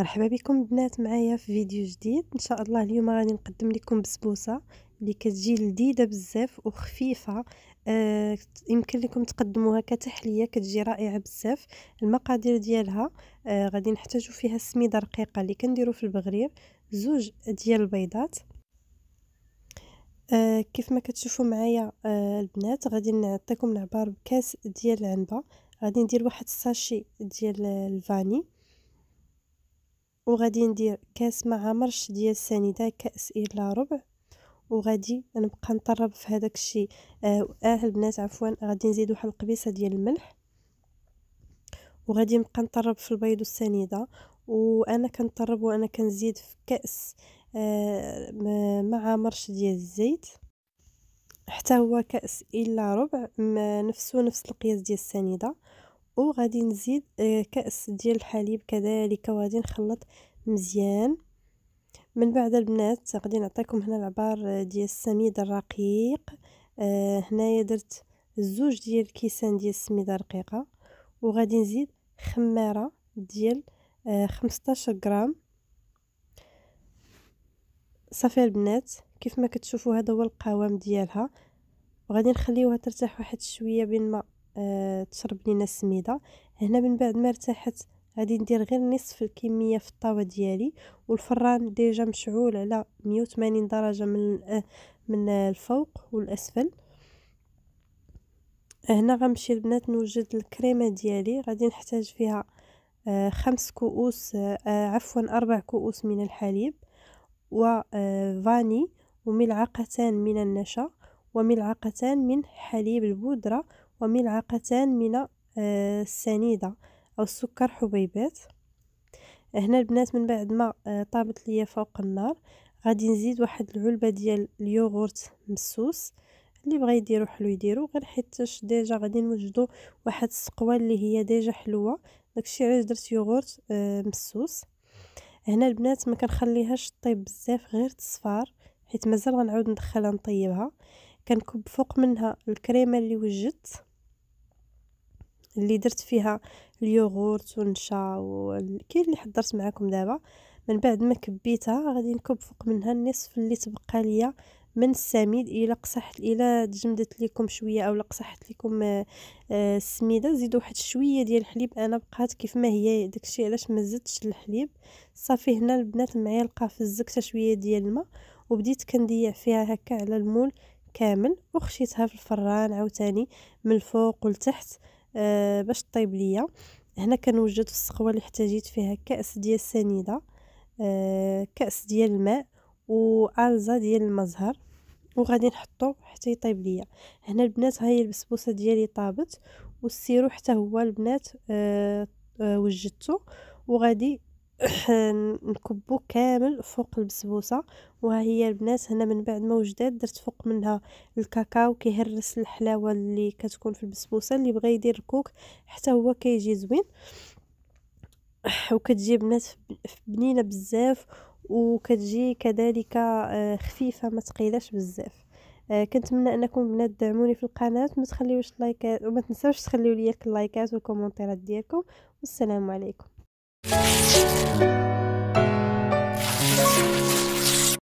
مرحبا بكم بنات معايا في فيديو جديد ان شاء الله اليوم غادي نقدم لكم بسبوسه اللي كتجي لذيذه بزاف وخفيفه آه يمكن لكم تقدموها كتحليه كتجي رائعه بزاف المقادير ديالها آه غادي نحتاجو فيها السميده رقيقه اللي كنديروا في البغرير زوج ديال البيضات آه كيف ما كتشوفوا معايا آه البنات غادي نعطيكم العبار بكاس ديال العنبه غادي ندير واحد الساشي ديال الفاني وغادي ندير كاس مع مرش ديال السنيده كاس الا ربع وغادي نبقى نطرب في هذاك الشيء اه, آه البنات عفوا غادي نزيد واحد القبيصه ديال الملح وغادي نبقى نطرب في البيض والسنيده وانا كنطرب وانا كنزيد في كاس آه، مع مرش ديال الزيت حتى هو كاس الا ربع نفسو نفس القياس ديال السنيده وغادي نزيد آه، كأس ديال الحليب كذلك وغادي نخلط مزيان من بعد البنات غادي نعطيكم هنا العبار آه، ديال السميد الرقيق آه، هنايا درت زوج ديال الكيسان ديال السميده الرقيقه وغادي نزيد خماره ديال 15 غرام صافي البنات كيف ما كتشوفوا هذا هو القوام ديالها وغادي نخليوها ترتاح واحد شويه بين ما آه، تشرب لينا السميده هنا من بعد ما ارتاحت غادي ندير غير نصف الكميه في الطاوه ديالي والفران ديجا مشعول على 180 درجه من آه، من الفوق والاسفل آه، هنا غنمشي البنات نوجد الكريمه ديالي غادي نحتاج فيها خمس كؤوس عفوا اربع كؤوس من الحليب وفاني وملعقتان من النشا وملعقتان من حليب البودره وملعقتان من آه، السنيدة أو السكر حبيبات هنا البنات من بعد ما آه، طابت ليا فوق النار غادي نزيد واحد العلبة ديال اليوغورت مسوس اللي بغا يديرو حلو يديرو غير حيتاش ديجا غادي نوجدو واحد السقوه اللي هي ديجا حلوه داكشي علاش درت يوغورت آه، مسوس هنا البنات ما كنخليهاش طيب بزاف غير تصفار حيت مازال غنعاود ندخلها نطيبها كنكب فوق منها الكريمه اللي وجدت اللي درت فيها اليوغورت والنشا وكي اللي حضرت معكم دابا من بعد ما كبيتها غادي نكب فوق منها النصف اللي تبقى ليا من السميد الا قصحت الا تجمدت لكم شويه اولا قصحت لكم آه، آه، السميده زيدوا واحد شويه ديال الحليب انا بقات كيف ما هي داكشي علاش ما زدتش الحليب صافي هنا البنات لقى في الزكته شويه ديال الماء وبديت كنديع فيها هكا على المول كامل وخشيتها في الفران عاوتاني من الفوق ولتحت آه، باش طيب ليا هنا كنوجد في السقوه اللي احتاجيت فيها كاس ديال السنيده آه، كاس ديال الماء والزه ديال المزهر وغادي نحطو حتى يطيب ليا هنا البنات هاي البسبوسه ديالي طابت والسيرو حتى هو البنات آه، وجدته وغادي نكبو كامل فوق البسبوسه وها هي البنات هنا من بعد ما وجدات درت فوق منها الكاكاو كيهرس الحلاوه اللي كتكون في البسبوسه اللي بغى يدير الكوك حتى هو كيجي زوين وكتجي بنات بنينه بزاف وكتجي كذلك آه، خفيفه ما تقيلاش بزاف آه، كنتمنى انكم بنات دعموني في القناه ما تخليوش لايكات وما تنساوش تخليو لي اللايكات والكومونتيرات ديالكم والسلام عليكم Música